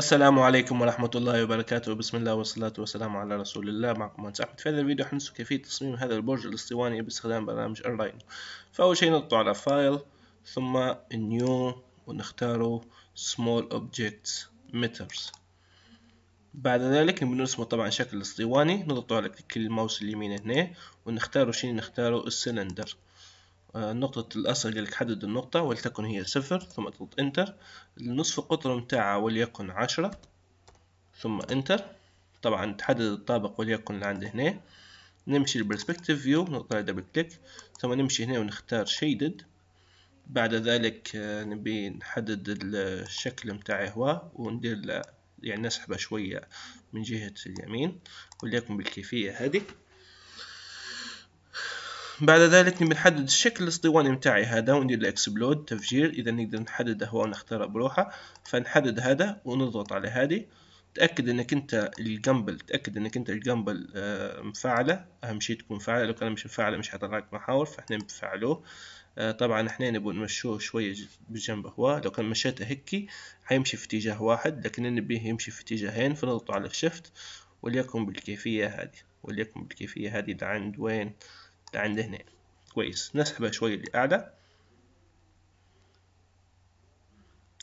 السلام عليكم ورحمة الله وبركاته بسم الله والصلاة والسلام على رسول الله معكم مهندس أحمد في هذا الفيديو حنسوا كيفية تصميم هذا البرج الاسطواني باستخدام برنامج الراينو فأول شيء نضغط على فايل ثم نيو ونختاره small objects meters بعد ذلك بنرسمه طبعا شكل اسطواني نضغط على كل الماوس اليمين هنا ونختاروا شيء نختاره السلندر آه، نقطة الأصل قالك حدد النقطة ولتكن هي صفر ثم تضغط انتر نصف القطر متاعها وليكن عشرة ثم انتر طبعا تحدد الطابق وليكن اللي عند هنا نمشي للبرسبكتيف فيو نضغط على دبل كليك ثم نمشي هنا ونختار شيدد بعد ذلك آه، نبي نحدد الشكل متاعي هو وندير يعني نسحبه شوية من جهة اليمين وليكن بالكيفية هذه بعد ذلك بنحدد الشكل الاسطواني متاعي هذا وندير له اكسبلود تفجير اذا نقدر نحدد هو ونختاره بروحه فنحدد هذا ونضغط على هذه تأكد انك انت الجمبل تأكد انك انت الجمبل آه، مفعلة اهم شيء تكون مفعلة لو كان مش مفعلة مش هيطلع محاور فاحنا بنفعلوه آه، طبعا احنا نبغى نمشوه شوية بجنب هو لو كان مشيته هيك حيمشي في اتجاه واحد لكن نبيه يمشي في اتجاهين فنضغط على شيفت وليكن بالكيفية هذه وليكن بالكيفية هذه لعند وين عند هنا كويس نسحبها شوية لأعلى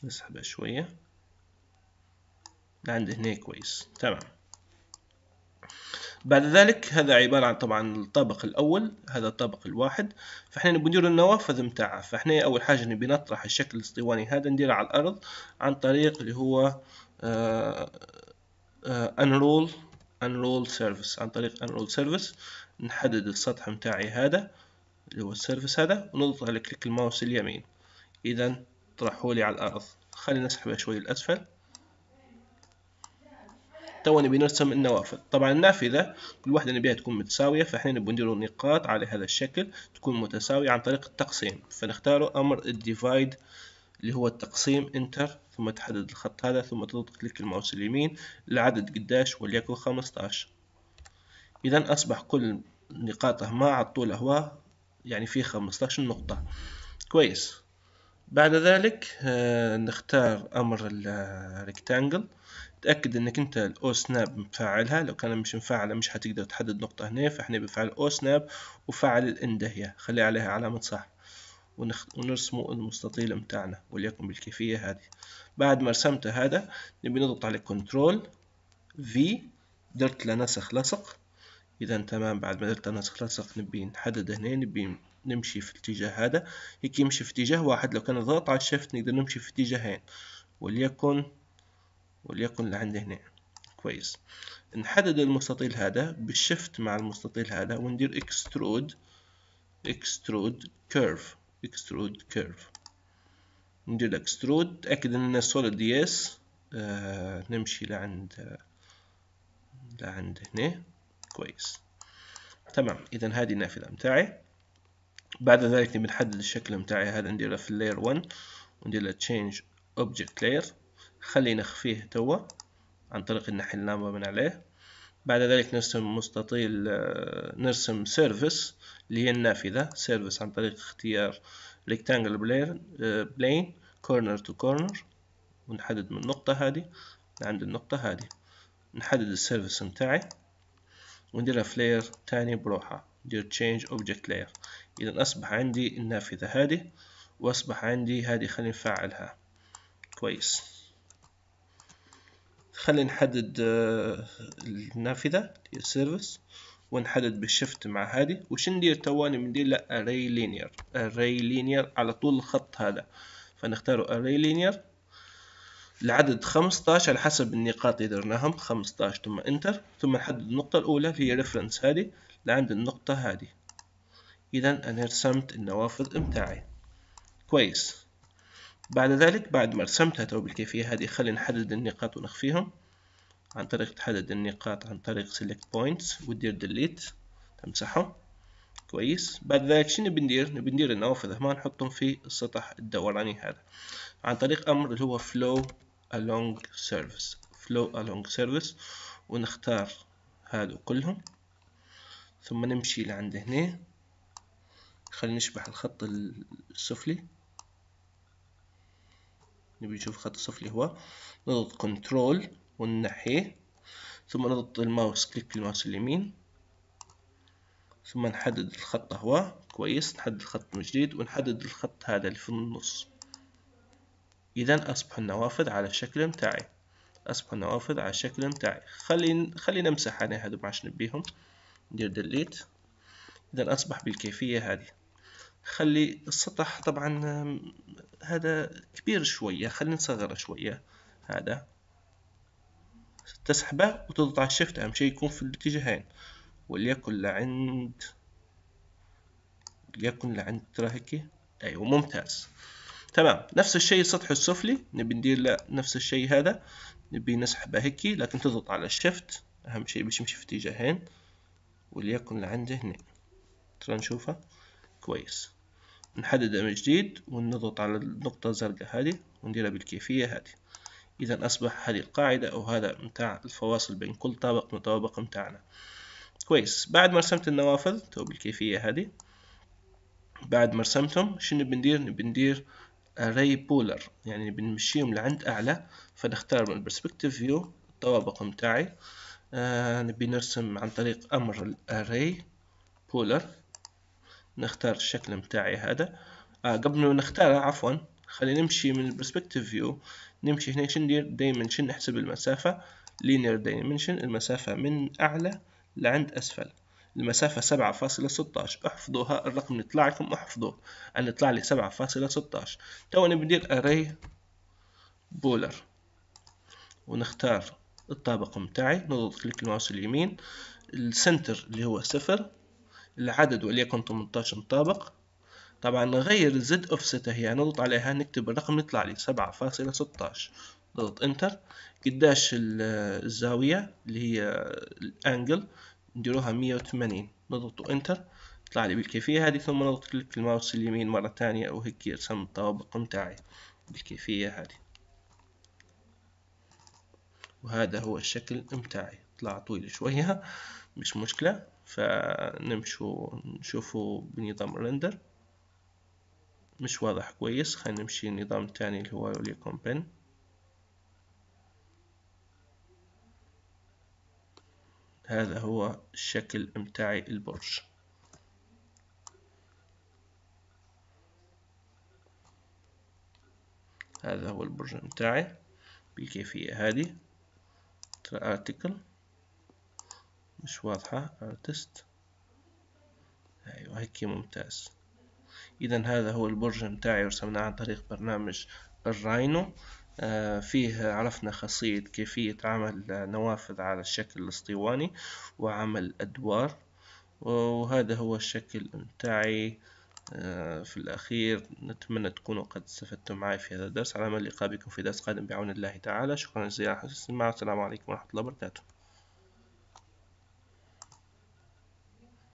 نسحبها شوية لعند هنا كويس تمام بعد ذلك هذا عبارة عن طبعا الطابق الأول هذا الطابق الواحد فإحنا نبي ندير النوافذ متاعه فإحنا أول حاجة نبي نطرح الشكل الاسطواني هذا نديره على الأرض عن طريق اللي هو آآ آه، آآ آه، أنرول انرول service عن طريق انرول service نحدد السطح متاعي هذا اللي هو السيرفس هذا ونضغط على كليك الماوس اليمين اذا طرحوا لي على الارض خلينا نسحبها شوي تو نبي بنرسم النوافذ طبعا النافذة كل واحدة نبيها تكون متساوية فاحنا نبغى نديروا نقاط على هذا الشكل تكون متساوية عن طريق التقسيم فنختاروا امر الديفايد اللي هو التقسيم انتر ثم تحدد الخط هذا ثم تضغط كليك الماوس اليمين لعدد قداش وليكن 15 اذا اصبح كل نقاطه ما عطوا له هو يعني في 15 نقطه كويس بعد ذلك آه، نختار امر الريكتانجل تأكد انك انت الاو سناب مفعلها لو كان مش مفعلة مش هتقدر تحدد نقطة هنا فاحنا بفعل او سناب وفعل الاندهية خلي عليها علامة صح ونرسموا المستطيل متاعنا وليكن بالكيفية هذه بعد ما رسمت هذا نبي نضغط على كنترول في درت له نسخ لصق إذا تمام بعد ما درت نسخ لصق نبي نحدد هنا نبي نمشي في الاتجاه هذا هيك يمشي في اتجاه واحد لو كان ضغط على الشفت نقدر نمشي في اتجاهين وليكن وليكن لعند هنا كويس نحدد المستطيل هذا بالشفت مع المستطيل هذا وندير اكسترود اكسترود كيرف اكسترود كيرف ندير اكسترود تاكد ان السوليد يس آه نمشي لعند لعند هنا كويس تمام اذا هذه النافذه متاعي بعد ذلك نبي نحدد الشكل متاعي هذا نديره في اللاير 1 وندير له تشينج اوبجكت لاير خلينا نخفيه توا عن طريق ان نحي اللمبه من عليه بعد ذلك نرسم مستطيل آه، نرسم سيرفيس اللي هي النافذة سيرفيس عن طريق اختيار rectangle بلين كورنر تو كورنر ونحدد من النقطة هذه عند النقطة هذه نحدد السيرفيس متاعي ونديرها فلاير تاني بروحها ندير تشينج اوبجكت لاير إذا أصبح عندي النافذة هذه وأصبح عندي هذه خلينا نفعلها كويس خلينا نحدد آه، النافذة السيرفس ونحدد بالشفت مع هذه وش ندير تواني بندير له array linear array linear على طول الخط هذا فنختار array linear العدد 15 على حسب النقاط اللي درناهم 15 ثم انتر ثم نحدد النقطة الأولى في ريفرنس هذه لعند النقطة هذه إذا أنا رسمت النوافذ متاعي كويس بعد ذلك بعد ما رسمت تو بالكيفية هذه خلينا نحدد النقاط ونخفيهم عن طريق تحدد النقاط عن طريق select points وتدير delete تمسحه كويس بعد ذلك شنو بندير نبي ندير النوافذ هما نحطهم في السطح الدوراني هذا عن طريق امر اللي هو flow along سيرفيس flow along surface ونختار هذا كلهم ثم نمشي لعند هنا خلينا نشبح الخط السفلي نبي نشوف خط الصف اللي هو نضغط كنترول وننحيه ثم نضغط الماوس كليك الماوس اليمين ثم نحدد الخط هو كويس نحدد الخط من جديد ونحدد الخط هذا اللي في النص اذا اصبح النوافذ على الشكل متاعي اصبح النوافذ على الشكل متاعي خلينا خلينا نمسح انا هذو ما نبيهم ندير ديليت اذا اصبح بالكيفيه هذه خلي السطح طبعا هذا كبير شوية خلينا نصغره شوية هذا تسحبه وتضغط على الشفت أهم شيء يكون في الاتجاهين وليكن لعند وليكن لعند ترى هيك أيوة ممتاز تمام نفس الشيء السطح السفلي نبي ندير له نفس الشيء هذا نبي نسحبه هيك لكن تضغط على الشفت أهم شيء باش يمشي في اتجاهين وليكن لعند هنا ترى نشوفه كويس نحدد من جديد ونضغط على النقطة الزرقاء هذه ونديرها بالكيفية هذه إذا أصبح هذه القاعدة أو هذا متاع الفواصل بين كل طابق من الطوابق متاعنا كويس بعد ما رسمت النوافذ تو بالكيفية هذه بعد ما رسمتهم شنو بندير بندير array بولر يعني بنمشيهم لعند أعلى فنختار من البرسبكتيف فيو الطوابق متاعي آه نبي نرسم عن طريق أمر الاري بولر نختار الشكل متاعي هذا آه قبل ما نختاره عفوا خلينا نمشي من البرسبكتيف فيو نمشي هنا شندير دايمنشن نحسب المسافة لينير دايمنشن المسافة من أعلى لعند أسفل المسافة سبعة فاصلة ستاش احفظوها الرقم اللي طلع لكم احفظوه أنا طلع لي سبعة فاصلة ستاش تو أنا أري بولر ونختار الطابق متاعي نضغط كليك الماوس اليمين السنتر اللي هو صفر العدد وليكن 18 مطابق طبعا نغير زد اوفست هي نضغط عليها نكتب الرقم يطلع لي سبعة فاصلة ستاش نضغط انتر قداش الزاوية اللي هي الانجل نديروها مية وثمانين نضغط انتر يطلع لي بالكيفية هذه ثم نضغط كليك الماوس اليمين مرة ثانية وهيك يرسم الطابق متاعي بالكيفية هذه وهذا هو الشكل متاعي طلع طويل شويه مش مشكله فنمشو نشوفو بنظام رندر مش واضح كويس خلينا نمشي النظام الثاني اللي هو يوليكم بن هذا هو الشكل متاعي البرج هذا هو البرج متاعي بالكيفية هذه article مش واضحة artist أيوة هيك ممتاز إذا هذا هو البرج متاعي رسمناه عن طريق برنامج الراينو آه، فيه عرفنا خاصية كيفية عمل نوافذ على الشكل الاسطواني وعمل أدوار وهذا هو الشكل متاعي آه، في الأخير نتمنى تكونوا قد استفدتم معي في هذا الدرس على أمل بكم في درس قادم بعون الله تعالى شكرا جزيلا على حسن عليكم ورحمة الله وبركاته